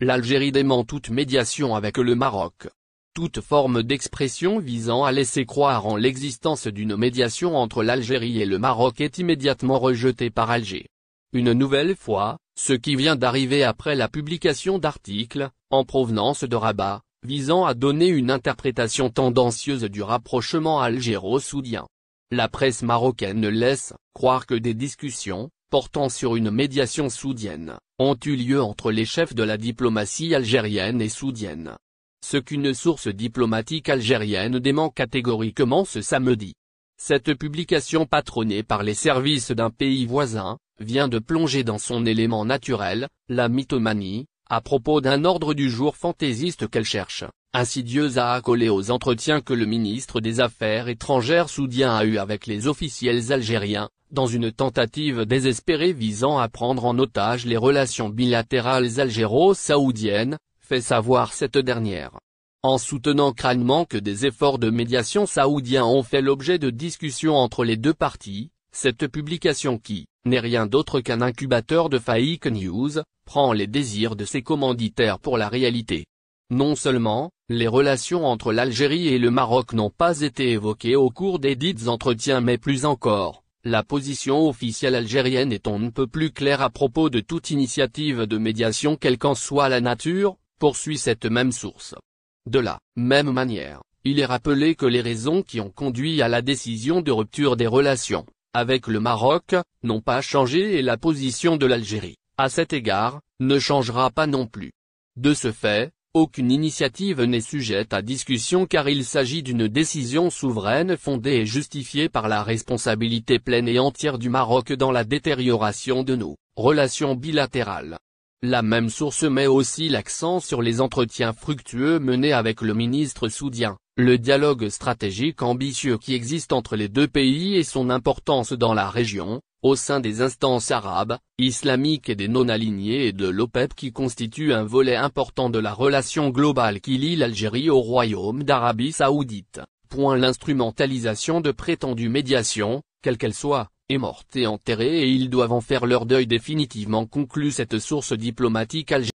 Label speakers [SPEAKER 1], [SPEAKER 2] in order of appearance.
[SPEAKER 1] l'Algérie dément toute médiation avec le Maroc. Toute forme d'expression visant à laisser croire en l'existence d'une médiation entre l'Algérie et le Maroc est immédiatement rejetée par Alger. Une nouvelle fois, ce qui vient d'arriver après la publication d'articles, en provenance de Rabat, visant à donner une interprétation tendancieuse du rapprochement algéro-soudien. La presse marocaine laisse croire que des discussions, portant sur une médiation soudienne, ont eu lieu entre les chefs de la diplomatie algérienne et soudienne. Ce qu'une source diplomatique algérienne dément catégoriquement ce samedi. Cette publication patronnée par les services d'un pays voisin, vient de plonger dans son élément naturel, la mythomanie, à propos d'un ordre du jour fantaisiste qu'elle cherche, insidieuse à accoler aux entretiens que le ministre des Affaires étrangères soudien a eu avec les officiels algériens, dans une tentative désespérée visant à prendre en otage les relations bilatérales algéro-saoudiennes, fait savoir cette dernière. En soutenant crânement que des efforts de médiation saoudiens ont fait l'objet de discussions entre les deux parties, cette publication qui, n'est rien d'autre qu'un incubateur de fake news, prend les désirs de ses commanditaires pour la réalité. Non seulement, les relations entre l'Algérie et le Maroc n'ont pas été évoquées au cours des dites entretiens mais plus encore, la position officielle algérienne est on ne peut plus claire à propos de toute initiative de médiation quelle qu'en soit la nature, poursuit cette même source. De la même manière, il est rappelé que les raisons qui ont conduit à la décision de rupture des relations, avec le Maroc, n'ont pas changé et la position de l'Algérie, à cet égard, ne changera pas non plus. De ce fait, aucune initiative n'est sujette à discussion car il s'agit d'une décision souveraine fondée et justifiée par la responsabilité pleine et entière du Maroc dans la détérioration de nos relations bilatérales. La même source met aussi l'accent sur les entretiens fructueux menés avec le ministre soudien, le dialogue stratégique ambitieux qui existe entre les deux pays et son importance dans la région, au sein des instances arabes, islamiques et des non-alignés et de l'OPEP qui constitue un volet important de la relation globale qui lie l'Algérie au Royaume d'Arabie Saoudite. Point L'instrumentalisation de prétendues médiations, quelle qu'elle soit, est morte et enterrée et ils doivent en faire leur deuil définitivement conclut cette source diplomatique algérienne.